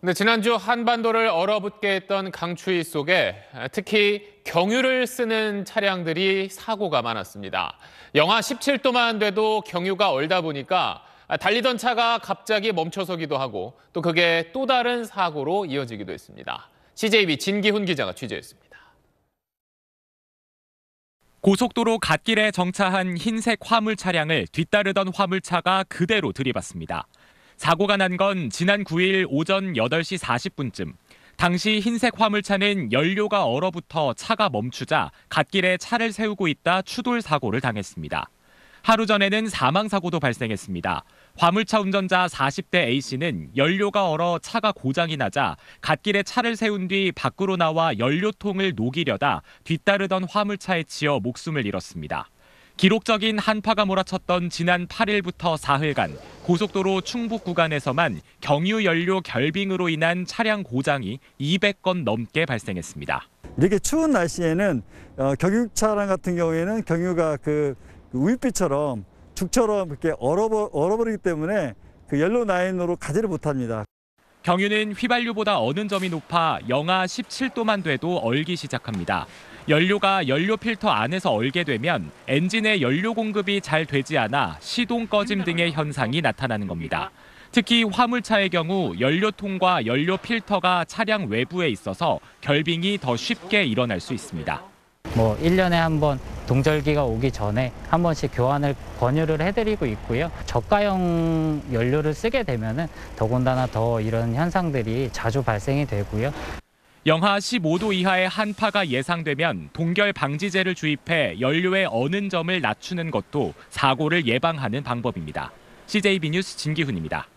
네, 지난주 한반도를 얼어붙게 했던 강추위 속에 특히 경유를 쓰는 차량들이 사고가 많았습니다. 영하 17도만 돼도 경유가 얼다 보니까 달리던 차가 갑자기 멈춰서기도 하고 또 그게 또 다른 사고로 이어지기도 했습니다. CJB 진기훈 기자가 취재했습니다. 고속도로 갓길에 정차한 흰색 화물 차량을 뒤따르던 화물차가 그대로 들이받습니다. 사고가 난 건 지난 9일 오전 8시 40분쯤 당시 흰색 화물차는 연료가 얼어붙어 차가 멈추자 갓길에 차를 세우고 있다 추돌 사고를 당했습니다. 하루 전에는 사망 사고도 발생했습니다. 화물차 운전자 40대 A씨는 연료가 얼어 차가 고장이 나자 갓길에 차를 세운 뒤 밖으로 나와 연료통을 녹이려다 뒤따르던 화물차에 치여 목숨을 잃었습니다. 기록적인 한파가 몰아쳤던 지난 8일부터 4일간 고속도로 충북 구간에서만 경유 연료 결빙으로 인한 차량 고장이 200건 넘게 발생했습니다. 이렇게 추운 날씨에는 어, 경유 차량 같은 경우에는 경유가 그 우유빛처럼 죽처럼 이렇게 얼어버, 얼어버리기 때문에 그 옐로 나인으로 가지를 못합니다. 경유는 휘발유보다 어는 점이 높아 영하 17도만 돼도 얼기 시작합니다. 연료가 연료 필터 안에서 얼게 되면 엔진의 연료 공급이 잘 되지 않아 시동 꺼짐 등의 현상이 나타나는 겁니다. 특히 화물차의 경우 연료통과 연료 필터가 차량 외부에 있어서 결빙이 더 쉽게 일어날 수 있습니다. 뭐 1년에 한 번 동절기가 오기 전에 한 번씩 교환을 권유를 해드리고 있고요. 저가형 연료를 쓰게 되면 더군다나 더 이런 현상들이 자주 발생이 되고요. 영하 15도 이하의 한파가 예상되면 동결 방지제를 주입해 연료의 어는 점을 낮추는 것도 사고를 예방하는 방법입니다. CJB 뉴스 진기훈입니다.